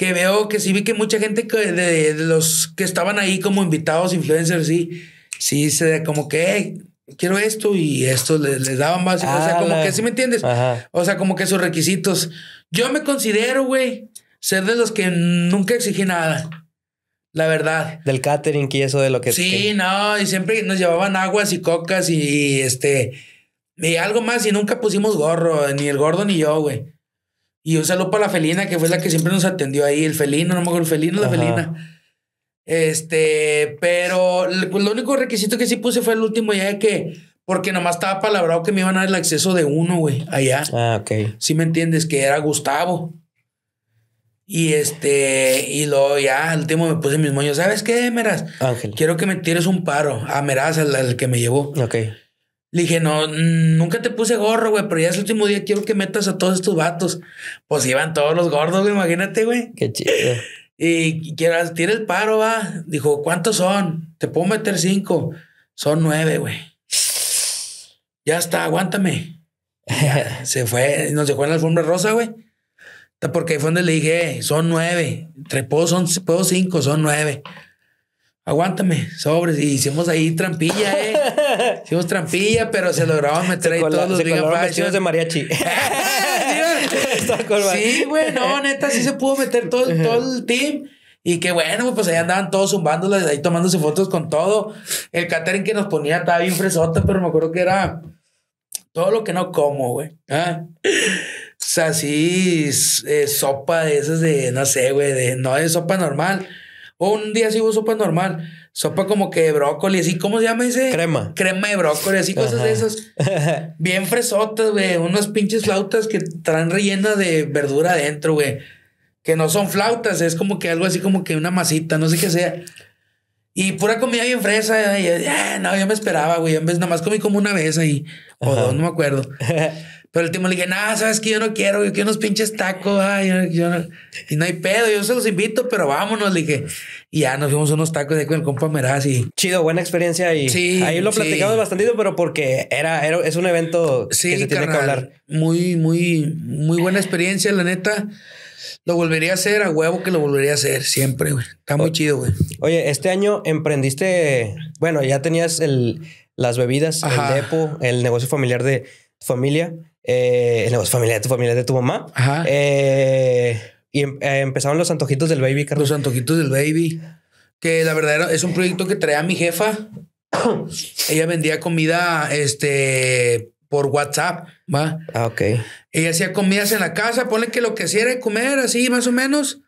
que veo que sí vi que mucha gente de, los que estaban ahí como invitados, influencers, sí, sí, se como que quiero esto y esto les, les daban más. o sea, como ah, que sí me entiendes. O sea, como que sus requisitos. Yo me considero, güey, ser de los que nunca exigí nada. La verdad. Del catering y eso de lo que. Sí, no, y siempre nos llevaban aguas y cocas y, y este. Y algo más, y nunca pusimos gorro, ni el gordo ni yo, güey. Y un saludo para la felina, que fue la que siempre nos atendió ahí. El felino, no me acuerdo, el felino, la felina. Este, pero pues, lo único requisito que sí puse fue el último, ya que, porque nomás estaba palabrado que me iban a dar el acceso de uno, güey, allá. Ah, ok. Sí me entiendes, que era Gustavo. Y este, y luego ya, al último me puse mis moños. ¿Sabes qué, Meras? Ángel. Quiero que me tires un paro a ah, Meras, al, que me llevó. Ok. Le dije, no, mm, nunca te puse gorro, güey, pero ya es el último día, quiero que metas a todos estos vatos. Pues iban todos los gordos, güey, imagínate, güey. Qué chido. Y quieras, tira el paro, va. Dijo, ¿cuántos son? Te puedo meter cinco. Son nueve, güey. Ya está, aguántame. se fue, nos dejó en la alfombra rosa, güey. Porque ahí fue donde le dije, son nueve. Trepo, son, puedo cinco, son nueve aguántame, sobres. Y hicimos ahí trampilla, ¿eh? Hicimos trampilla, pero se lograba meter ahí todos los se de mariachi. sí, güey, no, neta, sí se pudo meter todo, todo el team. Y que bueno, pues ahí andaban todos zumbándolas, ahí tomándose fotos con todo. El catering que nos ponía estaba bien fresota, pero me acuerdo que era todo lo que no como, güey. Ah. O sea, sí, eh, sopa de esas de, no sé, güey, no de sopa normal o un día sí hubo sopa normal. Sopa como que de brócoli, así, ¿cómo se llama ese? Crema. Crema de brócoli, así, cosas de esas. Bien fresotas, güey. Unas pinches flautas que traen rellenas de verdura adentro, güey. Que no son flautas, es como que algo así como que una masita, no sé qué sea. Y pura comida bien fresa. Eh, no, yo me esperaba, güey. En vez, nada más comí como una vez ahí. O dos, no me acuerdo. Pero el último le dije, nada, sabes que yo no quiero, yo quiero unos pinches tacos. Y no hay pedo, yo se los invito, pero vámonos, le dije. Y ya nos fuimos unos tacos de con el compa y... Chido, buena experiencia. Y ahí lo platicamos bastante, pero porque era, es un evento que se tiene que hablar. Muy, muy, muy buena experiencia, la neta. Lo volvería a hacer, a huevo que lo volvería a hacer, siempre, güey. Está muy chido, güey. Oye, este año emprendiste, bueno, ya tenías el, las bebidas, el depo, el negocio familiar de familia en eh, la familia de tu familia de tu mamá. Ajá. Eh, y em, eh, empezaron los antojitos del baby, Carlos. Los antojitos del baby. Que la verdad es un proyecto que traía mi jefa. Ella vendía comida este, por WhatsApp, ¿va? Ah, ok. Ella hacía comidas en la casa, ponen que lo que hiciera de comer, así más o menos.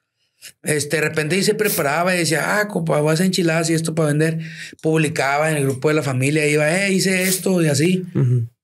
Este, de repente y se preparaba y decía, ah, compa, vas a enchiladas y esto para vender. Publicaba en el grupo de la familia, iba, eh, hice esto y así. Ajá